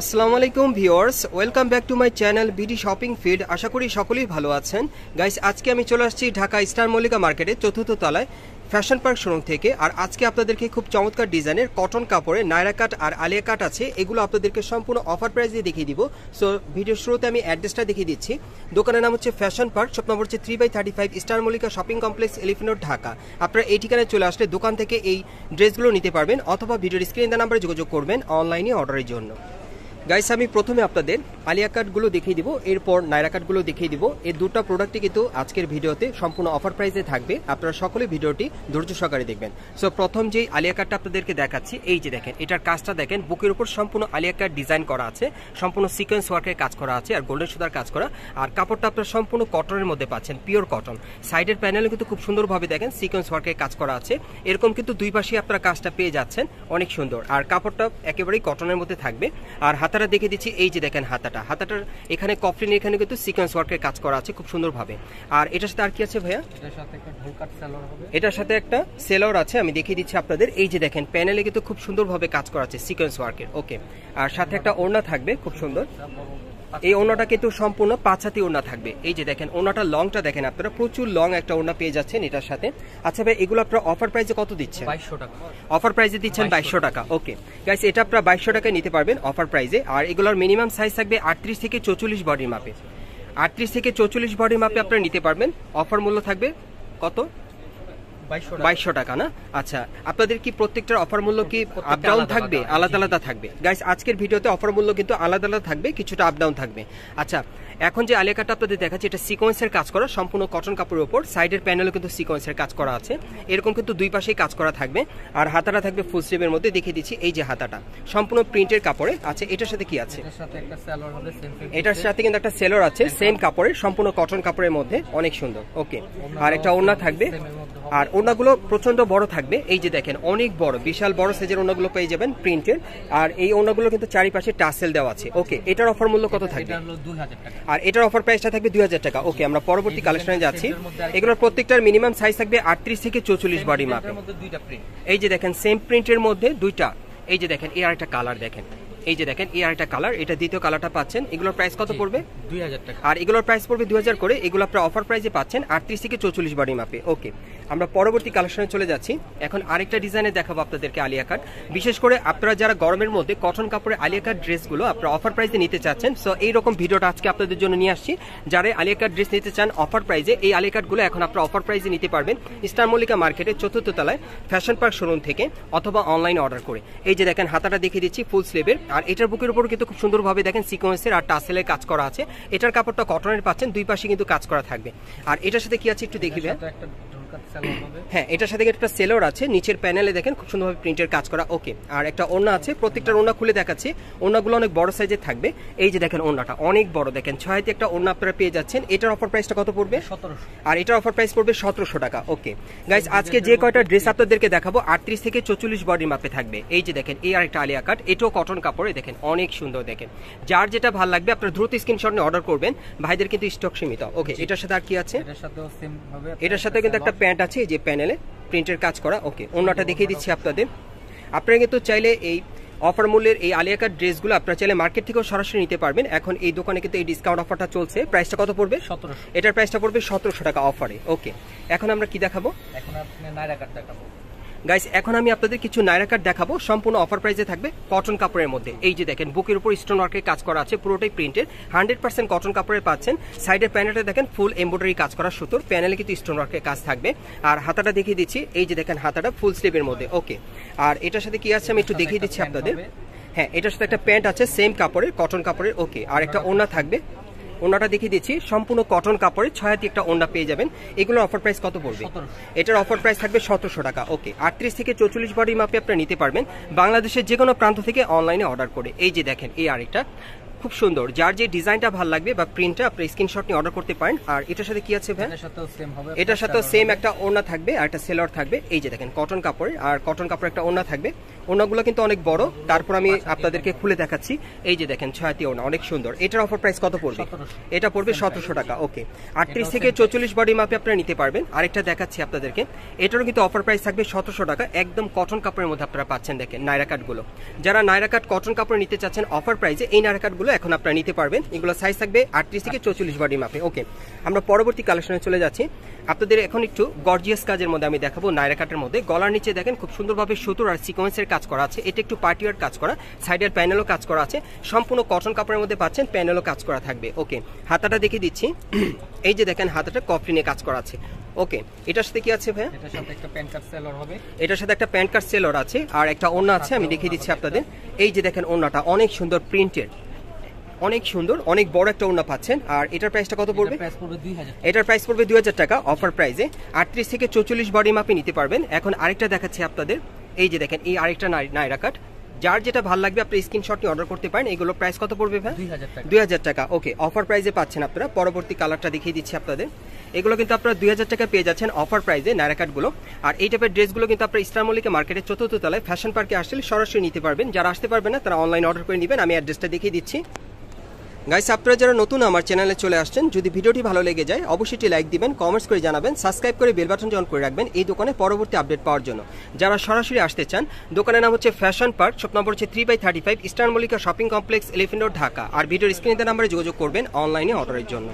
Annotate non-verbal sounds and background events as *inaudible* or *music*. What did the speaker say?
আসসালামু আলাইকুম viewers welcome back to my channel BD shopping feed আশা করি সকলেই ভালো আছেন গাইস আজকে আমি চলে আসছি ঢাকা স্টার মল্লিকা মার্কেটে চতুর্থ তলায় ফ্যাশন পার্ক শোরুম থেকে আর আজকে আপনাদেরকে খুব চমৎকার ডিজাইনের কটন কাপড়ে নায়রা কাট আর আলিয়া কাট আছে এগুলো আপনাদেরকে সম্পূর্ণ অফার প্রাইস দিয়ে দেখিয়ে দিব সো ভিডিওর শুরুতে আমি অ্যাড্রেসটা দেখিয়ে দিচ্ছি দোকানের নাম হচ্ছে ফ্যাশন পার্ক শপ নম্বর হচ্ছে three by thirty five star Mallika shopping complex Elephant Road Dhaka আপনারা এই ঠিকানায় চলে আসলে দোকান থেকে এই ড্রেসগুলো নিতে পারবেন অথবা ভিডিওর স্ক্রিন দা নাম্বারে যোগাযোগ করবেন অনলাইনে অর্ডারের জন্য গাইস আমি প্রথমে আপনাদের আলিয়া কার্ডগুলো দেখিয়ে দিব এরপর নাইরা কার্ডগুলো দেখিয়ে দিব এই দুটো প্রোডাক্টই কিন্তু আজকের ভিডিওতে সম্পূর্ণ অফার প্রাইসে থাকবে আপনারা সকলে ভিডিওটি ধৈর্য সহকারে দেখবেন সো প্রথম যেই আলিয়া কার্ডটা আপনাদেরকে দেখাচ্ছি এই যে দেখেন এটার কাজটা দেখেন বুকের উপর সম্পূর্ণ আলিয়া কার্ড ডিজাইন করা আছে সম্পূর্ণ সিকোয়েন্স ওয়ার্কের কাজ করা আছে আর গোল্ডেন সুতার কাজ করা আর কাপড়টা আপনারা সম্পূর্ণ কটনের মধ্যে পাচ্ছেন পিওর কটন সাইডের প্যানেলও কিন্তু খুব সুন্দরভাবে দেখেন সিকোয়েন্স ওয়ার্কের কাজ করা আছে এরকম কিন্তু দুই পাশে আপনারা কাজটা পেয়ে যাচ্ছেন অনেক সুন্দর আর কাপড়টা একেবারেই কটনের মধ্যে থাকবে আর হাত হাতাটা দেখে দিচ্ছি এই যে দেখেন হাতাটা হাতাটার এখানে কফলিন এখানে কিন্তু সিকোয়েন্স ওয়ার্কের কাজ করা আছে খুব সুন্দরভাবে আর এটার সাথে আর কি আছে ভাইয়া এটার সাথে একটা সেলর আছে আমি দেখিয়ে দিচ্ছি আপনাদের এই যে দেখেন প্যানেলে কিন্তু খুব সুন্দরভাবে কাজ করা আছে সিকোয়েন্স ওয়ার্কের ওকে আর সাথে একটা ওড়না থাকবে খুব সুন্দর এই ওনাটা কিন্তু সম্পূর্ণ পাঁচাতি ওনা থাকবে এই যে দেখেন ওনাটা লংটা দেখেন আপনারা প্রচুর লং একটা ওনা পেয়ে যাচ্ছেন এটার সাথে আচ্ছা ভাই এগুলো আপনারা অফার প্রাইসে কত দিচ্ছেন বাইশশো টাকা অফার প্রাইসে দিচ্ছেন বাইশশো টাকা ওকে গাইস এটা আপনারা বাইশশো টাকায় নিতে পারবেন অফার প্রাইসে আর এগুলোর মিনিমাম সাইজ থাকবে আটত্রিশ থেকে চৌচল্লিশ বডির মাপে আটত্রিশ থেকে চৌচল্লিশ বডির মাপে আপনারা নিতে পারবেন অফার মূল্য থাকবে কত বাইশশো টাকা না আচ্ছা আপনাদের কি প্রত্যেকটার অফার মূল্য কি আপ ডাউন থাকবে আলাদা আলাদা থাকবে গাইস আজকের ভিডিওতে অফার মূল্য কিন্তু আলাদা আলাদা থাকবে কিছুটা আপ ডাউন থাকবে আচ্ছা এখন যে আলিয়াকাটা আপনাদের দেখাচ্ছি এটা সিকোয়েন্সের কাজ করা সম্পূর্ণ কটন কাপড়ের ওপর সাইডের প্যানেলও কিন্তু সিকোয়েন্সের কাজ করা আছে এরকম কিন্তু দুই পাশেই কাজ করা থাকবে আর হাতাটা থাকবে ফুল স্লিভের মধ্যে দেখিয়ে দিচ্ছি এই যে হাতাটা সম্পূর্ণ প্রিন্টের কাপড়ে আছে আচ্ছা, এটার সাথে কি আছে এটার সাথে কিন্তু একটা সেলর আছে সেম কাপড়ের সম্পূর্ণ কটন কাপড়ের মধ্যে অনেক সুন্দর ওকে আর একটা ওড়না থাকবে আর ওনাগুলো প্রচন্ড বড় থাকবে এই যে দেখেন অনেক বড় বিশাল বড় সাইজের ওনাগুলো পেয়ে যাবেন প্রিন্টের আর এই ওনাগুলো কিন্তু চারিপাশে টাসেল দেওয়া আছে ওকে এটার অফার মূল্য কত থাকবে আর এটার অফার প্রাইসটা থাকবে দুই হাজার টাকা ওকে আমরা পরবর্তী কালেকশনে যাচ্ছি এগুলোর প্রত্যেকটার মিনিমাম সাইজ থাকবে আটত্রিশ থেকে চৌচল্লিশ বডি মাপে এই যে দেখেন সেম প্রিন্টের মধ্যে দুইটা এই যে দেখেন এর একটা কালার দেখেন এই যে দেখেন এই আরেকটা কালার এটা দ্বিতীয় কালারটা পাচ্ছেন এগুলোর প্রাইস কত পড়বে দুই টাকা আর এগুলোর প্রাইস পড়বে দুই করে এগুলো আপনার অফার প্রাইসে পাচ্ছেন আটত্রিশ থেকে চৌচল্লিশ বাড়ি মাপে ওকে আমরা পরবর্তী কালেকশনে চলে যাচ্ছি এখন আরেকটা ডিজাইনে দেখাবো আপনাদেরকে আলিয়া কাট বিশেষ করে আপনারা যারা গরমের মধ্যে কটন কাপড়ের আলিয়া কাট ড্রেসগুলো আপনারা অফার প্রাইসে নিতে চাচ্ছেন সো এইরকম ভিডিওটা আজকে আপনাদের জন্য নিয়ে আসছি যারা আলিয়া কাট ড্রেস নিতে চান অফার প্রাইজে এই আলিয়া কাটগুলো এখন আপনারা অফার প্রাইজে নিতে পারবেন স্টার মল্লিকা মার্কেটের চতুর্থ তলায় ফ্যাশন পার্ক শোরুম থেকে অথবা অনলাইন অর্ডার করে এই যে দেখেন হাতাটা দেখিয়ে দিচ্ছি ফুল স্লিভের আর এটার বুকের উপর কিন্তু খুব সুন্দরভাবে দেখেন সিকোয়েন্সের আর টাসেলের কাজ করা আছে এটার কাপড়টা কটনের পাচ্ছেন দুই পাশে কিন্তু কাজ করা থাকবে আর এটার সাথে কি আছে একটু দেখিবেন হ্যাঁ এটার সাথে একটা সেলর আছে নিচের প্যানেলে দেখেন খুব সুন্দরভাবে প্রিন্টের কাজ করা ওকে আর একটা ওনা আছে প্রত্যেকটা ওনা খুলে দেখাচ্ছি ওনাগুলো অনেক বড় সাইজে থাকবে এই যে দেখেন ওনাটা অনেক বড় দেখেন ছয়তে একটা ওনা আপনারা পেয়ে যাচ্ছেন এটার অফার প্রাইসটা কত পড়বে সতেরোশো আর এটার অফার প্রাইস পড়বে সতেরোশো টাকা ওকে গাইজ আজকে যে কয়টা ড্রেস আপনাদেরকে দেখাবো আটত্রিশ থেকে চল্লিশ বডির মাপে থাকবে এই যে দেখেন এই আর একটা আলিয়া কাট এটাও কটন কাপড়ে দেখেন অনেক সুন্দর দেখেন যার যেটা ভাল লাগবে আপনার দ্রুত স্ক্রিনশট নিয়ে অর্ডার করবেন ভাইদের কিন্তু স্টক সীমিত ওকে এটার সাথে আর কি আছে এটার সাথে কিন্তু একটা প্যান্ট আছে এই যে প্যানেলে প্রিন্টের কাজ করা ওকে অন্যটা দেখিয়ে দিচ্ছি আপনাদের আপনারা কিন্তু চাইলে এই অফার মূল্যের এই আলিয়াকার ড্রেসগুলো আপনারা চাইলে মার্কেট থেকেও সরাসরি নিতে পারবেন এখন এই দোকানে কিন্তু এই ডিসকাউন্ট অফারটা চলছে প্রাইসটা কত পড়বে সতেরোশো এটার প্রাইসটা পড়বে সতেরোশো টাকা অফারে ওকে এখন আমরা কি দেখাবো এখন আপনি নাইরা দেখাবো গাইস এখন আমি আপনাদের কিছু নাইরা কাট দেখাবো সম্পূর্ণ অফার প্রাইসে থাকবে কটন কাপড়ের মধ্যে এই যে দেখেন বুকের উপর স্টোন ওয়ার্কের কাজ করা আছে পুরোটাই প্রিন্টের হান্ড্রেড পার্সেন্ট কটন কাপড়ের পাচ্ছেন সাইডের প্যানেলটা দেখেন ফুল এম্ব্রয়ডারি কাজ করা সুতোর প্যানেলে কিন্তু স্টোন ওয়ার্কের কাজ থাকবে আর হাতাটা দেখিয়ে দিচ্ছি এই যে দেখেন হাতাটা ফুল স্লিভের মধ্যে ওকে আর এটার সাথে কি আছে আমি একটু দেখিয়ে দিচ্ছি আপনাদের হ্যাঁ এটার সাথে একটা প্যান্ট আছে সেম কাপড়ের কটন কাপড়ের ওকে আর একটা ওনা থাকবে ওনাটা দেখিয়ে দিচ্ছি সম্পূর্ণ কটন কাপড়ে ছয় হাতি একটা ওনা পেয়ে যাবেন এগুলোর অফার প্রাইস কত পড়বে এটার অফার প্রাইস থাকবে সতেরোশো টাকা ওকে আটত্রিশ থেকে চৌচল্লিশ বডি মাপে আপনারা নিতে পারবেন বাংলাদেশের যে কোনো প্রান্ত থেকে অনলাইনে অর্ডার করে এই যে দেখেন এই আরেকটা খুব সুন্দর যার যে ডিজাইনটা ভালো লাগবে বা প্রিন্টটা আপনি স্ক্রিনশট নিয়ে অর্ডার করতে পারেন আর এটার সাথে কি আছে ভাই এটার সাথে সেম একটা ওড়না থাকবে আর একটা সেলর থাকবে এই যে দেখেন কটন কাপড় আর কটন কাপড় একটা ওড়না থাকবে ওড়নাগুলো কিন্তু অনেক বড় তারপর আমি আচ্ছা, আপনাদেরকে খুলে দেখাচ্ছি এই যে দেখেন ছয়াতি ওড়না অনেক সুন্দর এটার অফার প্রাইস কত পড়বে এটা পড়বে সতেরোশো টাকা ওকে আটত্রিশ থেকে চৌচল্লিশ বডি মাপে আপনারা নিতে পারবেন আরেকটা দেখাচ্ছি আপনাদেরকে এটারও কিন্তু অফার প্রাইস থাকবে সতেরোশো টাকা একদম কটন কাপড়ের মধ্যে আপনারা পাচ্ছেন দেখেন নাইরা কাটগুলো যারা নাইরা কাট কটন কাপড় নিতে চাচ্ছেন অফার প্রাইসে এই নাইরা কাটগুলো এখন আপনারা নিতে পারবেন এগুলো সাইজ থাকবে আটত্রিশ থেকে আচ্ছা। চৌচল্লিশ বডি মাপে ওকে আমরা পরবর্তী কালেকশনে চলে যাচ্ছি আপনাদের এখন একটু গর্জিয়াস কাজের মধ্যে আমি দেখাবো নায়রা কাটের মধ্যে গলার নিচে দেখেন খুব সুন্দরভাবে সুতোর আর সিকোয়েন্সের কাজ করা আছে এটা একটু পার্টিওয়ার কাজ করা সাইডের প্যানেলও কাজ করা আছে সম্পূর্ণ কটন কাপড়ের মধ্যে পাচ্ছেন প্যানেলও কাজ করা থাকবে ওকে হাতাটা দেখে দিচ্ছি *clears throat* এই যে দেখেন হাতাটা নিয়ে কাজ করা আছে ওকে এটার সাথে কি আছে ভাইয়া এটার সাথে একটা প্যান্ট কার্ড সেলর আছে আর একটা ওড়না আছে আমি দেখিয়ে দিচ্ছি আপনাদের এই যে দেখেন ওড়নাটা অনেক সুন্দর প্রিন্টেড অনেক সুন্দর অনেক বড় একটা ওড়না পাচ্ছেন আর এটার প্রাইসটা কত পড়বে এটার প্রাইস পড়বে দুই হাজার টাকা অফার প্রাইসে আটত্রিশ থেকে চৌচল্লিশ বডি মাপে নিতে পারবেন এখন আরেকটা দেখাচ্ছি আপনাদের এই যে দেখেন এই আরেকটা নাইরা কাট যার যেটা ভালো লাগবে আপনি স্ক্রিনশটটি অর্ডার করতে পারেন এগুলো প্রাইস কত পড়বে ভাই দুই হাজার টাকা ওকে অফার প্রাইসে পাচ্ছেন আপনারা পরবর্তী কালারটা দেখিয়ে দিচ্ছি আপনাদের এগুলো কিন্তু আপনারা দুই হাজার টাকা পেয়ে যাচ্ছেন অফার প্রাইসে নারাকাটগুলো আর এই টাইপের ড্রেসগুলো কিন্তু আপনারা ইস্টার মল্লিকের মার্কেটের চতুর্থ তলায় ফ্যাশন পার্কে আসলে সরাসরি নিতে পারবেন যারা আসতে পারবেন না তারা অনলাইন অর্ডার করে নেবেন আমি অ্যাড্রেসটা দেখিয়ে দিচ্ছি গাইস আপনারা যারা নতুন আমার চ্যানেলে চলে আসছেন যদি ভিডিওটি ভালো লেগে যায় অবশ্যই লাইক দিবেন কমেন্টস করে জানাবেন সাবস্ক্রাইব করে বেল বাটনটি অন করে রাখবেন এই দোকানে পরবর্তী আপডেট পাওয়ার জন্য যারা সরাসরি আসতে চান দোকানের নাম হচ্ছে ফ্যাশন পার্ক শপ নম্বর হচ্ছে three by thirty five Eastern Mallika shopping complex Elephant Dhaka আর ভিডিওর স্ক্রিনে নাম্বারে যোগাযোগ করবেন অনলাইনে অর্ডারের জন্য